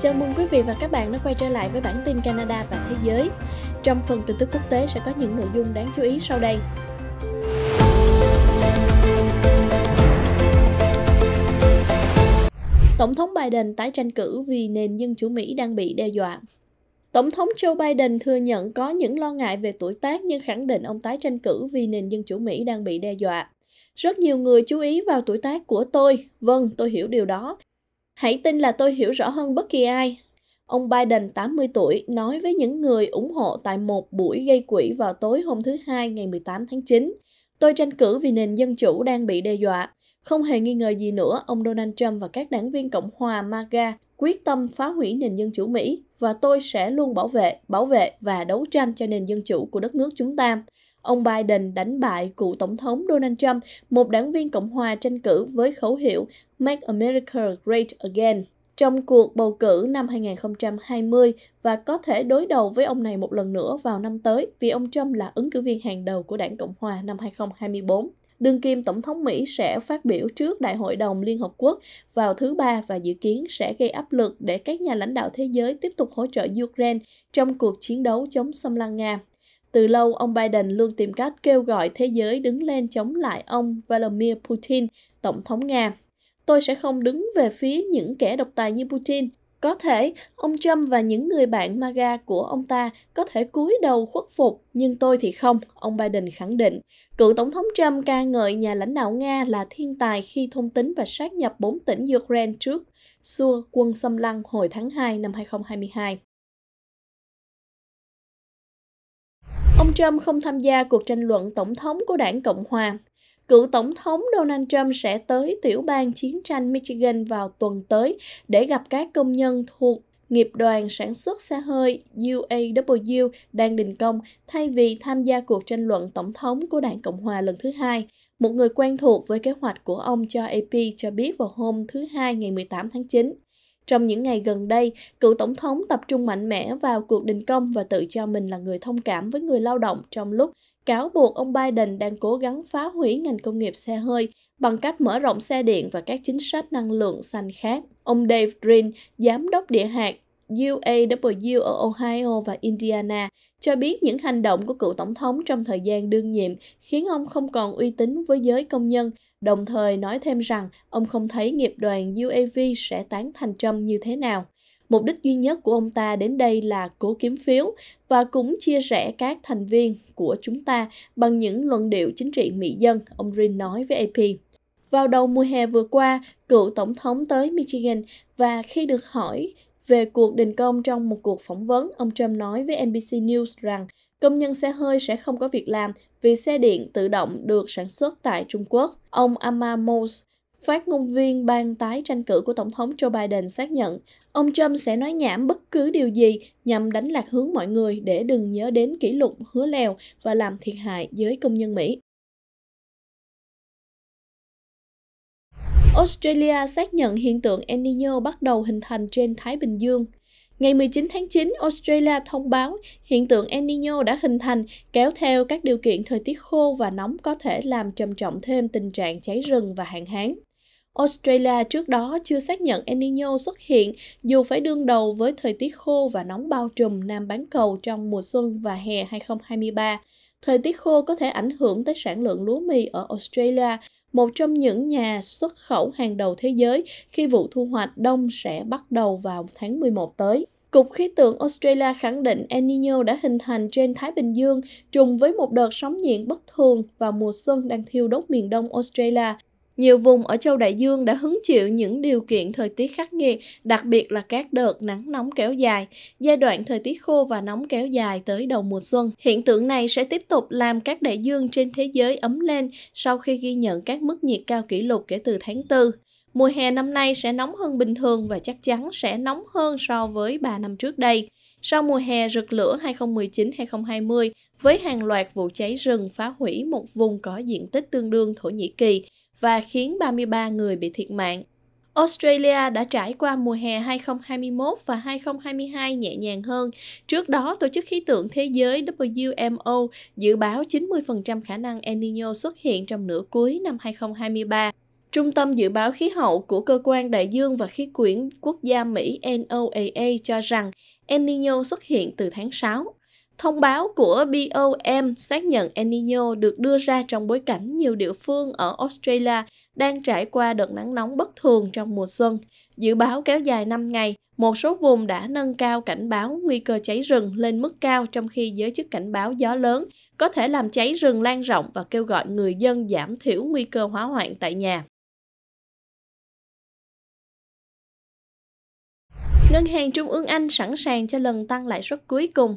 Chào mừng quý vị và các bạn đã quay trở lại với bản tin Canada và thế giới. Trong phần tin tức quốc tế sẽ có những nội dung đáng chú ý sau đây. Tổng thống Biden tái tranh cử vì nền dân chủ Mỹ đang bị đe dọa. Tổng thống Joe Biden thừa nhận có những lo ngại về tuổi tác nhưng khẳng định ông tái tranh cử vì nền dân chủ Mỹ đang bị đe dọa. Rất nhiều người chú ý vào tuổi tác của tôi. Vâng, tôi hiểu điều đó. Hãy tin là tôi hiểu rõ hơn bất kỳ ai. Ông Biden 80 tuổi nói với những người ủng hộ tại một buổi gây quỹ vào tối hôm thứ Hai ngày 18 tháng 9. Tôi tranh cử vì nền dân chủ đang bị đe dọa. Không hề nghi ngờ gì nữa, ông Donald Trump và các đảng viên Cộng hòa MAGA quyết tâm phá hủy nền dân chủ Mỹ và tôi sẽ luôn bảo vệ, bảo vệ và đấu tranh cho nền dân chủ của đất nước chúng ta ông Biden đánh bại cựu Tổng thống Donald Trump, một đảng viên Cộng hòa tranh cử với khẩu hiệu Make America Great Again trong cuộc bầu cử năm 2020 và có thể đối đầu với ông này một lần nữa vào năm tới vì ông Trump là ứng cử viên hàng đầu của đảng Cộng hòa năm 2024 đương kim tổng thống Mỹ sẽ phát biểu trước Đại hội đồng Liên Hợp Quốc vào thứ Ba và dự kiến sẽ gây áp lực để các nhà lãnh đạo thế giới tiếp tục hỗ trợ Ukraine trong cuộc chiến đấu chống xâm lăng Nga. Từ lâu, ông Biden luôn tìm cách kêu gọi thế giới đứng lên chống lại ông Vladimir Putin, Tổng thống Nga. Tôi sẽ không đứng về phía những kẻ độc tài như Putin. Có thể, ông Trump và những người bạn MAGA của ông ta có thể cúi đầu khuất phục, nhưng tôi thì không, ông Biden khẳng định. Cựu Tổng thống Trump ca ngợi nhà lãnh đạo Nga là thiên tài khi thông tính và sát nhập bốn tỉnh Ukraine trước xua quân xâm lăng hồi tháng 2 năm 2022. Ông Trump không tham gia cuộc tranh luận tổng thống của đảng Cộng Hòa. Cựu tổng thống Donald Trump sẽ tới tiểu bang chiến tranh Michigan vào tuần tới để gặp các công nhân thuộc nghiệp đoàn sản xuất xe hơi UAW đang đình công thay vì tham gia cuộc tranh luận tổng thống của đảng Cộng Hòa lần thứ hai. Một người quen thuộc với kế hoạch của ông cho AP cho biết vào hôm thứ Hai ngày 18 tháng 9. Trong những ngày gần đây, cựu tổng thống tập trung mạnh mẽ vào cuộc đình công và tự cho mình là người thông cảm với người lao động trong lúc cáo buộc ông Biden đang cố gắng phá hủy ngành công nghiệp xe hơi bằng cách mở rộng xe điện và các chính sách năng lượng xanh khác. Ông Dave Green, giám đốc địa hạt UAW ở Ohio và Indiana cho biết những hành động của cựu tổng thống trong thời gian đương nhiệm khiến ông không còn uy tín với giới công nhân, đồng thời nói thêm rằng ông không thấy nghiệp đoàn UAV sẽ tán thành Trump như thế nào. Mục đích duy nhất của ông ta đến đây là cố kiếm phiếu và cũng chia rẽ các thành viên của chúng ta bằng những luận điệu chính trị mỹ dân, ông Rin nói với AP. Vào đầu mùa hè vừa qua, cựu tổng thống tới Michigan và khi được hỏi về cuộc đình công trong một cuộc phỏng vấn, ông Trump nói với NBC News rằng công nhân xe hơi sẽ không có việc làm vì xe điện tự động được sản xuất tại Trung Quốc. Ông Amma Mose, phát ngôn viên ban tái tranh cử của Tổng thống Joe Biden xác nhận, ông Trump sẽ nói nhảm bất cứ điều gì nhằm đánh lạc hướng mọi người để đừng nhớ đến kỷ lục hứa leo và làm thiệt hại giới công nhân Mỹ. Australia xác nhận hiện tượng El Nino bắt đầu hình thành trên Thái Bình Dương. Ngày 19 tháng 9, Australia thông báo hiện tượng El Nino đã hình thành, kéo theo các điều kiện thời tiết khô và nóng có thể làm trầm trọng thêm tình trạng cháy rừng và hạn hán. Australia trước đó chưa xác nhận El Nino xuất hiện dù phải đương đầu với thời tiết khô và nóng bao trùm Nam bán cầu trong mùa xuân và hè 2023. Thời tiết khô có thể ảnh hưởng tới sản lượng lúa mì ở Australia một trong những nhà xuất khẩu hàng đầu thế giới khi vụ thu hoạch đông sẽ bắt đầu vào tháng 11 tới. Cục khí tượng Australia khẳng định El Nino đã hình thành trên Thái Bình Dương trùng với một đợt sóng nhiệt bất thường vào mùa xuân đang thiêu đốt miền đông Australia nhiều vùng ở châu Đại Dương đã hứng chịu những điều kiện thời tiết khắc nghiệt, đặc biệt là các đợt nắng nóng kéo dài, giai đoạn thời tiết khô và nóng kéo dài tới đầu mùa xuân. Hiện tượng này sẽ tiếp tục làm các đại dương trên thế giới ấm lên sau khi ghi nhận các mức nhiệt cao kỷ lục kể từ tháng 4. Mùa hè năm nay sẽ nóng hơn bình thường và chắc chắn sẽ nóng hơn so với 3 năm trước đây. Sau mùa hè rực lửa 2019-2020, với hàng loạt vụ cháy rừng phá hủy một vùng có diện tích tương đương Thổ Nhĩ Kỳ, và khiến 33 người bị thiệt mạng. Australia đã trải qua mùa hè 2021 và 2022 nhẹ nhàng hơn. Trước đó, Tổ chức Khí tượng Thế giới WMO dự báo 90% khả năng El Nino xuất hiện trong nửa cuối năm 2023. Trung tâm Dự báo Khí hậu của Cơ quan Đại dương và Khí quyển Quốc gia Mỹ NOAA cho rằng El Nino xuất hiện từ tháng 6 Thông báo của BOM xác nhận El Nino được đưa ra trong bối cảnh nhiều địa phương ở Australia đang trải qua đợt nắng nóng bất thường trong mùa xuân. Dự báo kéo dài 5 ngày, một số vùng đã nâng cao cảnh báo nguy cơ cháy rừng lên mức cao trong khi giới chức cảnh báo gió lớn có thể làm cháy rừng lan rộng và kêu gọi người dân giảm thiểu nguy cơ hóa hoạn tại nhà. Ngân hàng Trung ương Anh sẵn sàng cho lần tăng lãi suất cuối cùng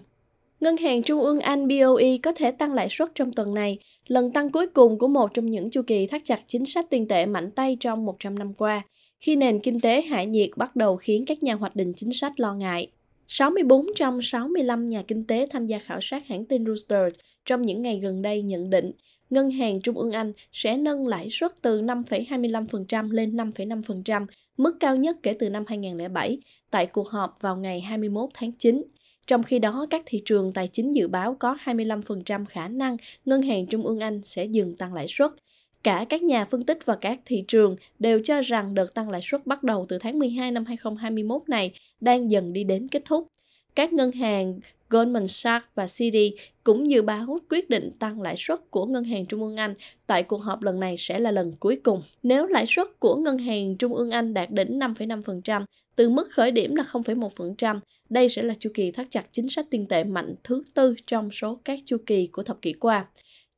Ngân hàng Trung ương Anh BOE có thể tăng lãi suất trong tuần này, lần tăng cuối cùng của một trong những chu kỳ thắt chặt chính sách tiền tệ mạnh tay trong 100 năm qua, khi nền kinh tế hạ nhiệt bắt đầu khiến các nhà hoạch định chính sách lo ngại. 64 trong 65 nhà kinh tế tham gia khảo sát hãng tin Reuters trong những ngày gần đây nhận định Ngân hàng Trung ương Anh sẽ nâng lãi suất từ 5,25% lên 5,5%, mức cao nhất kể từ năm 2007, tại cuộc họp vào ngày 21 tháng 9. Trong khi đó, các thị trường tài chính dự báo có 25% khả năng ngân hàng trung ương Anh sẽ dừng tăng lãi suất. Cả các nhà phân tích và các thị trường đều cho rằng đợt tăng lãi suất bắt đầu từ tháng 12 năm 2021 này đang dần đi đến kết thúc. Các ngân hàng Goldman Sachs và Citi cũng dự báo quyết định tăng lãi suất của Ngân hàng Trung ương Anh tại cuộc họp lần này sẽ là lần cuối cùng. Nếu lãi suất của Ngân hàng Trung ương Anh đạt đỉnh 5,5% từ mức khởi điểm là 0,1%, đây sẽ là chu kỳ thắt chặt chính sách tiền tệ mạnh thứ tư trong số các chu kỳ của thập kỷ qua.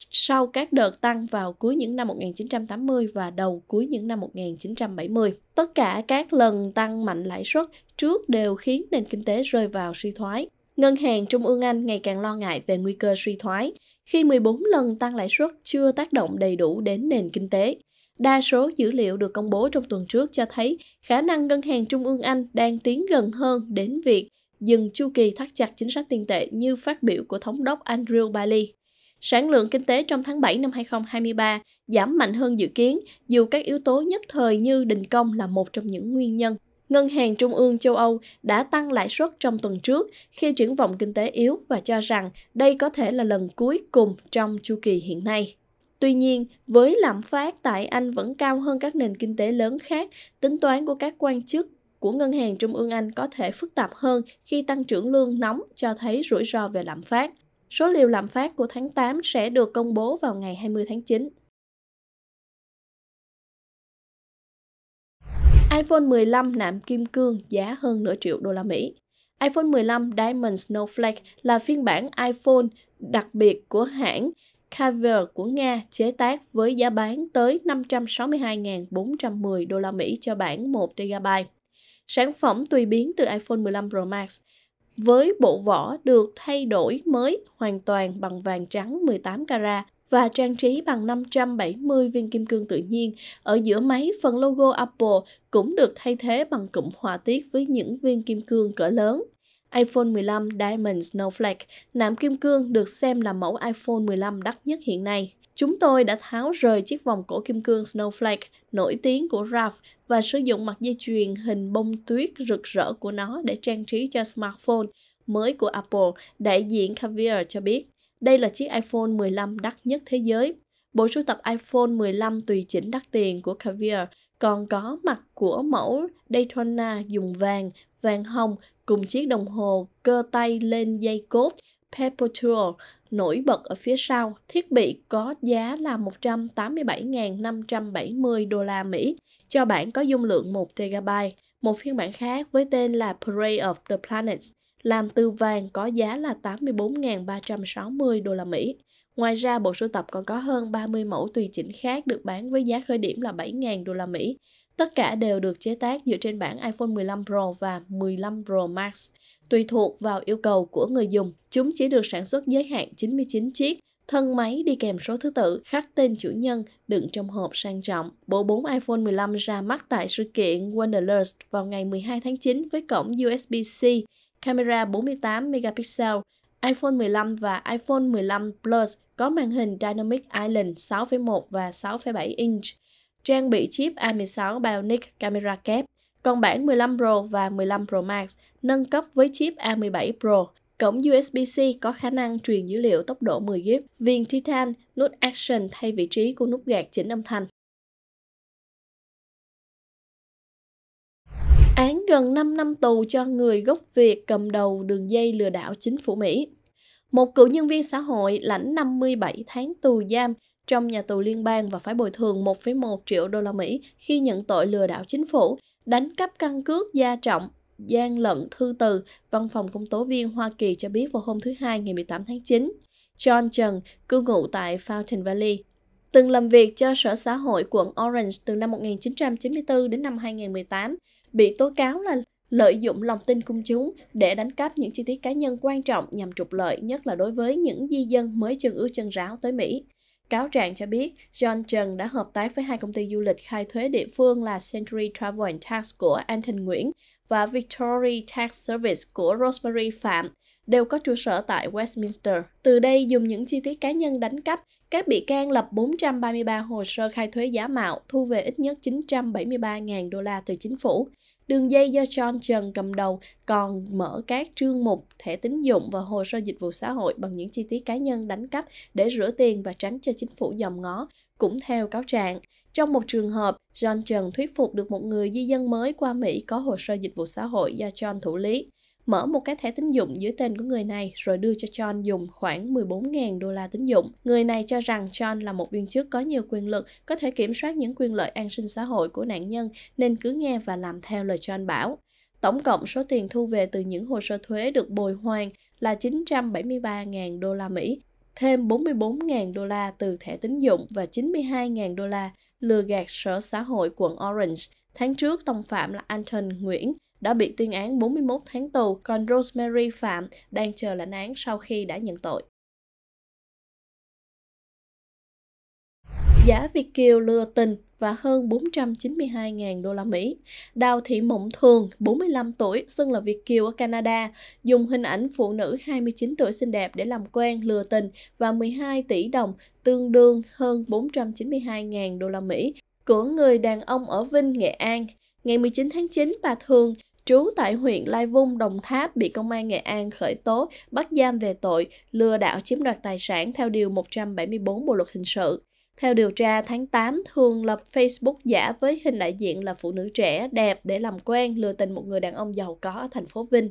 Sau các đợt tăng vào cuối những năm 1980 và đầu cuối những năm 1970, tất cả các lần tăng mạnh lãi suất trước đều khiến nền kinh tế rơi vào suy thoái. Ngân hàng Trung ương Anh ngày càng lo ngại về nguy cơ suy thoái khi 14 lần tăng lãi suất chưa tác động đầy đủ đến nền kinh tế. Đa số dữ liệu được công bố trong tuần trước cho thấy khả năng ngân hàng Trung ương Anh đang tiến gần hơn đến việc dừng chu kỳ thắt chặt chính sách tiền tệ như phát biểu của thống đốc Andrew Bailey. Sản lượng kinh tế trong tháng 7 năm 2023 giảm mạnh hơn dự kiến, dù các yếu tố nhất thời như đình công là một trong những nguyên nhân. Ngân hàng Trung ương châu Âu đã tăng lãi suất trong tuần trước khi triển vọng kinh tế yếu và cho rằng đây có thể là lần cuối cùng trong chu kỳ hiện nay. Tuy nhiên, với lạm phát tại Anh vẫn cao hơn các nền kinh tế lớn khác, tính toán của các quan chức của Ngân hàng Trung ương Anh có thể phức tạp hơn khi tăng trưởng lương nóng cho thấy rủi ro về lạm phát. Số liệu lạm phát của tháng 8 sẽ được công bố vào ngày 20 tháng 9. iPhone 15 nạm kim cương giá hơn nửa triệu đô la Mỹ. iPhone 15 Diamond Snowflake là phiên bản iPhone đặc biệt của hãng Caviar của Nga chế tác với giá bán tới 562.410 đô la Mỹ cho bản 1 TB. Sản phẩm tùy biến từ iPhone 15 Pro Max với bộ vỏ được thay đổi mới hoàn toàn bằng vàng trắng 18 carat và trang trí bằng 570 viên kim cương tự nhiên. Ở giữa máy, phần logo Apple cũng được thay thế bằng cụm họa tiết với những viên kim cương cỡ lớn. iPhone 15 Diamond Snowflake, nạm kim cương được xem là mẫu iPhone 15 đắt nhất hiện nay. Chúng tôi đã tháo rời chiếc vòng cổ kim cương Snowflake nổi tiếng của Ralph và sử dụng mặt dây chuyền hình bông tuyết rực rỡ của nó để trang trí cho smartphone mới của Apple, đại diện Cavier cho biết. Đây là chiếc iPhone 15 đắt nhất thế giới. Bộ sưu tập iPhone 15 tùy chỉnh đắt tiền của Cavier còn có mặt của mẫu Daytona dùng vàng, vàng hồng cùng chiếc đồng hồ cơ tay lên dây cốt Perpetual nổi bật ở phía sau. Thiết bị có giá là 187.570 đô la Mỹ cho bản có dung lượng 1 TB. Một phiên bản khác với tên là Parade of the Planets làm từ vàng có giá là 84.360 đô la Mỹ. Ngoài ra, bộ sưu tập còn có hơn 30 mẫu tùy chỉnh khác được bán với giá khởi điểm là 7.000 đô la Mỹ. Tất cả đều được chế tác dựa trên bản iPhone 15 Pro và 15 Pro Max tùy thuộc vào yêu cầu của người dùng. Chúng chỉ được sản xuất giới hạn 99 chiếc, thân máy đi kèm số thứ tự, khắc tên chủ nhân, đựng trong hộp sang trọng. Bộ 4 iPhone 15 ra mắt tại sự kiện Wanderlust vào ngày 12 tháng 9 với cổng USB-C, camera 48 megapixel, iPhone 15 và iPhone 15 Plus có màn hình Dynamic Island 6.1 và 6.7 inch, trang bị chip A16 Bionic camera kép, còn bản 15 Pro và 15 Pro Max nâng cấp với chip A17 Pro. Cổng USB-C có khả năng truyền dữ liệu tốc độ 10GB, viền Titan, nút Action thay vị trí của nút gạt chỉnh âm thanh. Án gần 5 năm tù cho người gốc Việt cầm đầu đường dây lừa đảo chính phủ Mỹ. Một cựu nhân viên xã hội lãnh 57 tháng tù giam trong nhà tù liên bang và phải bồi thường 1,1 triệu đô la Mỹ khi nhận tội lừa đảo chính phủ đánh cắp căn cước gia trọng gian lận thư từ, văn phòng công tố viên Hoa Kỳ cho biết vào hôm thứ Hai ngày 18 tháng 9. John Trần, cư ngụ tại Fountain Valley, từng làm việc cho Sở Xã hội quận Orange từ năm 1994 đến năm 2018, bị tố cáo là lợi dụng lòng tin công chúng để đánh cắp những chi tiết cá nhân quan trọng nhằm trục lợi, nhất là đối với những di dân mới chân ướt chân ráo tới Mỹ. Cáo trạng cho biết, John Trần đã hợp tác với hai công ty du lịch khai thuế địa phương là Century Travel and Tax của Anh Thành Nguyễn và Victoria Tax Service của Rosemary Phạm, đều có trụ sở tại Westminster. Từ đây, dùng những chi tiết cá nhân đánh cắp, các bị can lập 433 hồ sơ khai thuế giả mạo, thu về ít nhất 973.000 đô la từ chính phủ. Đường dây do John Trần cầm đầu còn mở các chương mục thẻ tín dụng và hồ sơ dịch vụ xã hội bằng những chi tiết cá nhân đánh cắp để rửa tiền và tránh cho chính phủ dòm ngó, cũng theo cáo trạng. Trong một trường hợp, John Trần thuyết phục được một người di dân mới qua Mỹ có hồ sơ dịch vụ xã hội do John thủ lý mở một cái thẻ tín dụng dưới tên của người này rồi đưa cho John dùng khoảng 14.000 đô la tín dụng. Người này cho rằng John là một viên chức có nhiều quyền lực, có thể kiểm soát những quyền lợi an sinh xã hội của nạn nhân nên cứ nghe và làm theo lời John bảo. Tổng cộng số tiền thu về từ những hồ sơ thuế được bồi hoàn là 973.000 đô la Mỹ, thêm 44.000 đô la từ thẻ tín dụng và 92.000 đô la lừa gạt sở xã hội quận Orange. Tháng trước, tông phạm là Anton Nguyễn, đã bị tuyên án 41 tháng tù, còn Rosemary Phạm đang chờ lãnh án sau khi đã nhận tội. Giả Việt Kiều lừa tình và hơn 492.000 đô la Mỹ. Đào Thị Mộng Thường, 45 tuổi, xưng là Việt Kiều ở Canada, dùng hình ảnh phụ nữ 29 tuổi xinh đẹp để làm quen lừa tình và 12 tỷ đồng, tương đương hơn 492.000 đô la Mỹ của người đàn ông ở Vinh, Nghệ An. Ngày 19 tháng 9, bà Thường trú tại huyện Lai Vung, Đồng Tháp bị công an Nghệ An khởi tố, bắt giam về tội lừa đảo chiếm đoạt tài sản theo Điều 174 Bộ Luật Hình sự. Theo điều tra, tháng 8, Hương lập Facebook giả với hình đại diện là phụ nữ trẻ đẹp để làm quen lừa tình một người đàn ông giàu có ở thành phố Vinh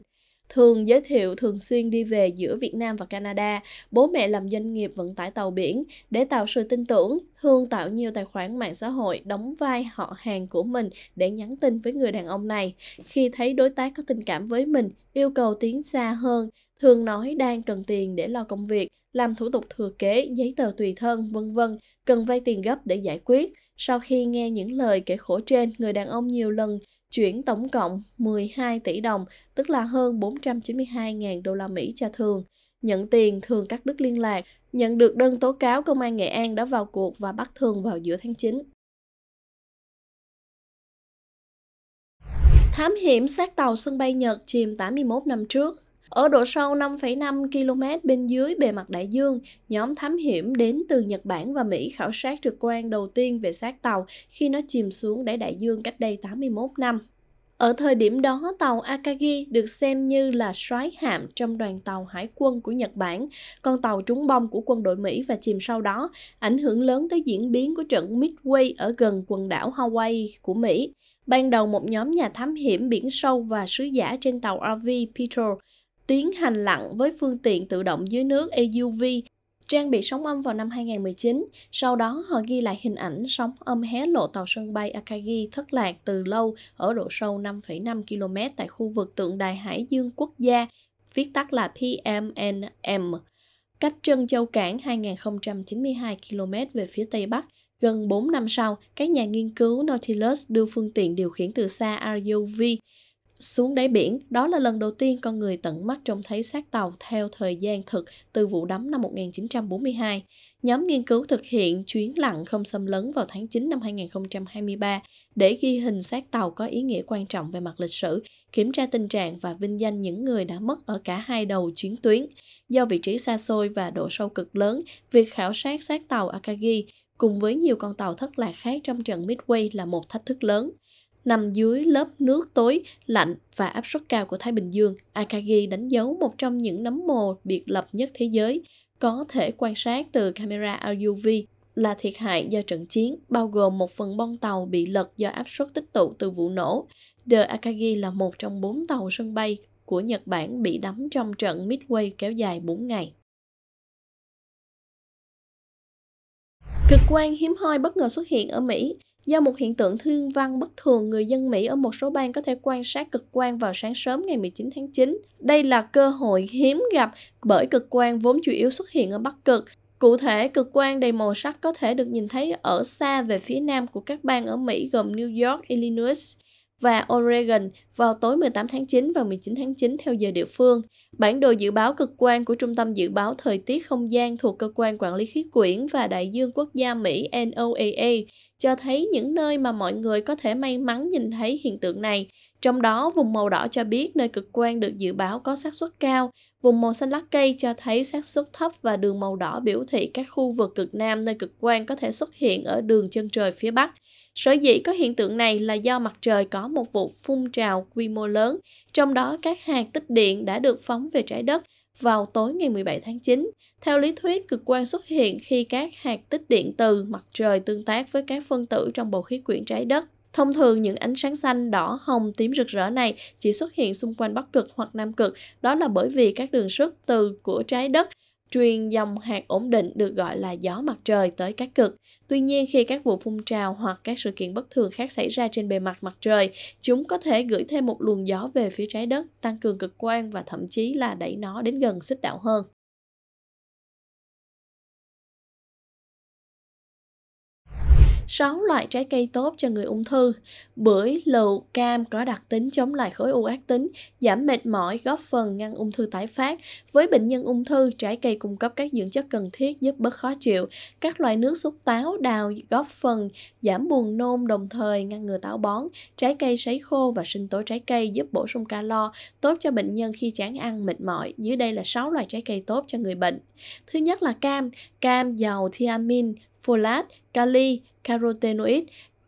thường giới thiệu thường xuyên đi về giữa Việt Nam và Canada, bố mẹ làm doanh nghiệp vận tải tàu biển. Để tạo sự tin tưởng, Hương tạo nhiều tài khoản mạng xã hội đóng vai họ hàng của mình để nhắn tin với người đàn ông này. Khi thấy đối tác có tình cảm với mình, yêu cầu tiến xa hơn, thường nói đang cần tiền để lo công việc, làm thủ tục thừa kế, giấy tờ tùy thân, vân vân, cần vay tiền gấp để giải quyết. Sau khi nghe những lời kể khổ trên, người đàn ông nhiều lần chuyển tổng cộng 12 tỷ đồng, tức là hơn 492.000 đô la Mỹ cho Thường. Nhận tiền, Thường cắt đứt liên lạc. Nhận được đơn tố cáo, công an Nghệ An đã vào cuộc và bắt Thường vào giữa tháng 9. Thám hiểm sát tàu sân bay Nhật chìm 81 năm trước ở độ sâu 5,5 km bên dưới bề mặt đại dương, nhóm thám hiểm đến từ Nhật Bản và Mỹ khảo sát trực quan đầu tiên về xác tàu khi nó chìm xuống đáy đại dương cách đây 81 năm. Ở thời điểm đó, tàu Akagi được xem như là soái hạm trong đoàn tàu hải quân của Nhật Bản. Con tàu trúng bom của quân đội Mỹ và chìm sau đó, ảnh hưởng lớn tới diễn biến của trận Midway ở gần quần đảo Hawaii của Mỹ. Ban đầu một nhóm nhà thám hiểm biển sâu và sứ giả trên tàu RV Petrol tiến hành lặn với phương tiện tự động dưới nước AUV trang bị sóng âm vào năm 2019, sau đó họ ghi lại hình ảnh sóng âm hé lộ tàu sân bay Akagi thất lạc từ lâu ở độ sâu 5,5 km tại khu vực tượng đài Hải dương quốc gia, viết tắt là PMNM, cách Trân Châu Cảng 2092 km về phía Tây Bắc. Gần 4 năm sau, các nhà nghiên cứu Nautilus đưa phương tiện điều khiển từ xa RUV xuống đáy biển, đó là lần đầu tiên con người tận mắt trông thấy xác tàu theo thời gian thực từ vụ đắm năm 1942. Nhóm nghiên cứu thực hiện chuyến lặn không xâm lấn vào tháng 9 năm 2023 để ghi hình xác tàu có ý nghĩa quan trọng về mặt lịch sử, kiểm tra tình trạng và vinh danh những người đã mất ở cả hai đầu chuyến tuyến. Do vị trí xa xôi và độ sâu cực lớn, việc khảo sát xác tàu Akagi cùng với nhiều con tàu thất lạc khác trong trận Midway là một thách thức lớn nằm dưới lớp nước tối lạnh và áp suất cao của Thái Bình Dương, Akagi đánh dấu một trong những nấm mồ biệt lập nhất thế giới, có thể quan sát từ camera UV là thiệt hại do trận chiến, bao gồm một phần bong tàu bị lật do áp suất tích tụ từ vụ nổ. The Akagi là một trong bốn tàu sân bay của Nhật Bản bị đắm trong trận Midway kéo dài 4 ngày. Cực quan hiếm hoi bất ngờ xuất hiện ở Mỹ do một hiện tượng thiên văn bất thường người dân Mỹ ở một số bang có thể quan sát cực quan vào sáng sớm ngày 19 tháng 9. Đây là cơ hội hiếm gặp bởi cực quan vốn chủ yếu xuất hiện ở Bắc Cực. Cụ thể, cực quan đầy màu sắc có thể được nhìn thấy ở xa về phía nam của các bang ở Mỹ gồm New York, Illinois, và Oregon vào tối 18 tháng 9 và 19 tháng 9 theo giờ địa phương. Bản đồ dự báo cực quan của Trung tâm Dự báo Thời tiết Không gian thuộc Cơ quan Quản lý Khí quyển và Đại dương Quốc gia Mỹ NOAA cho thấy những nơi mà mọi người có thể may mắn nhìn thấy hiện tượng này. Trong đó, vùng màu đỏ cho biết nơi cực quan được dự báo có xác suất cao, vùng màu xanh lá cây cho thấy xác suất thấp và đường màu đỏ biểu thị các khu vực cực nam nơi cực quan có thể xuất hiện ở đường chân trời phía bắc. Sở dĩ có hiện tượng này là do mặt trời có một vụ phun trào quy mô lớn, trong đó các hạt tích điện đã được phóng về trái đất vào tối ngày 17 tháng 9. Theo lý thuyết, cực quang xuất hiện khi các hạt tích điện từ mặt trời tương tác với các phân tử trong bầu khí quyển trái đất. Thông thường những ánh sáng xanh, đỏ, hồng, tím rực rỡ này chỉ xuất hiện xung quanh Bắc Cực hoặc Nam Cực, đó là bởi vì các đường sức từ của trái đất truyền dòng hạt ổn định được gọi là gió mặt trời tới các cực. Tuy nhiên khi các vụ phun trào hoặc các sự kiện bất thường khác xảy ra trên bề mặt mặt trời, chúng có thể gửi thêm một luồng gió về phía trái đất, tăng cường cực quan và thậm chí là đẩy nó đến gần xích đạo hơn. 6 loại trái cây tốt cho người ung thư. Bưởi, lựu, cam có đặc tính chống lại khối u ác tính, giảm mệt mỏi, góp phần ngăn ung thư tái phát. Với bệnh nhân ung thư, trái cây cung cấp các dưỡng chất cần thiết giúp bớt khó chịu. Các loại nước xúc táo, đào góp phần giảm buồn nôn đồng thời ngăn ngừa táo bón. Trái cây sấy khô và sinh tố trái cây giúp bổ sung calo, tốt cho bệnh nhân khi chán ăn, mệt mỏi. Dưới đây là 6 loại trái cây tốt cho người bệnh. Thứ nhất là cam. Cam giàu thiamin, folate, kali, carotenoid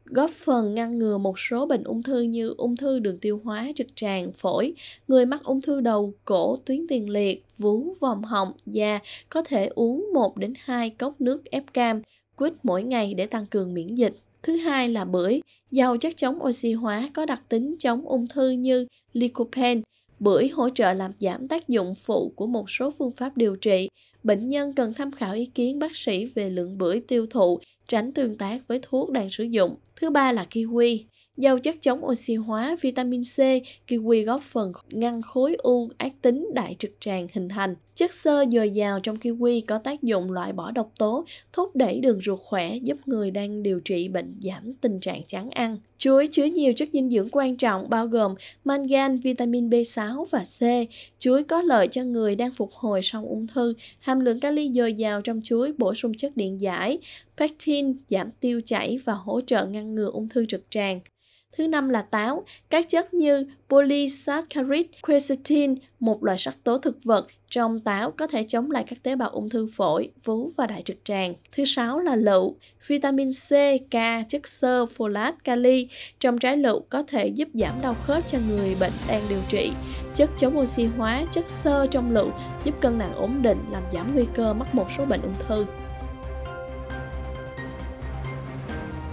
góp phần ngăn ngừa một số bệnh ung thư như ung thư đường tiêu hóa trực tràng, phổi, người mắc ung thư đầu cổ, tuyến tiền liệt, vú, vòng họng, da có thể uống 1 đến 2 cốc nước ép cam quýt mỗi ngày để tăng cường miễn dịch. Thứ hai là bưởi, giàu chất chống oxy hóa có đặc tính chống ung thư như lycopene. Bưởi hỗ trợ làm giảm tác dụng phụ của một số phương pháp điều trị bệnh nhân cần tham khảo ý kiến bác sĩ về lượng bưởi tiêu thụ, tránh tương tác với thuốc đang sử dụng. Thứ ba là kiwi. Giàu chất chống oxy hóa, vitamin C, kiwi góp phần ngăn khối u ác tính đại trực tràng hình thành. Chất xơ dồi dào trong kiwi có tác dụng loại bỏ độc tố, thúc đẩy đường ruột khỏe, giúp người đang điều trị bệnh giảm tình trạng chán ăn. Chuối chứa nhiều chất dinh dưỡng quan trọng bao gồm mangan, vitamin B6 và C. Chuối có lợi cho người đang phục hồi sau ung thư. Hàm lượng kali dồi dào trong chuối bổ sung chất điện giải, pectin giảm tiêu chảy và hỗ trợ ngăn ngừa ung thư trực tràng. Thứ năm là táo, các chất như polysaccharide, quercetin, một loại sắc tố thực vật trong táo có thể chống lại các tế bào ung thư phổi, vú và đại trực tràng. Thứ sáu là lựu, vitamin C, K, chất xơ, folate, kali trong trái lựu có thể giúp giảm đau khớp cho người bệnh đang điều trị. Chất chống oxy hóa, chất xơ trong lựu giúp cân nặng ổn định, làm giảm nguy cơ mắc một số bệnh ung thư.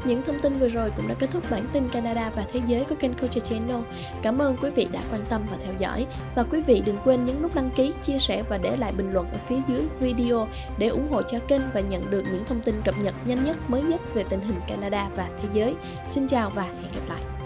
Những thông tin vừa rồi cũng đã kết thúc bản tin Canada và thế giới của kênh Culture Channel. Cảm ơn quý vị đã quan tâm và theo dõi. Và quý vị đừng quên nhấn nút đăng ký, chia sẻ và để lại bình luận ở phía dưới video để ủng hộ cho kênh và nhận được những thông tin cập nhật nhanh nhất mới nhất về tình hình Canada và thế giới. Xin chào và hẹn gặp lại!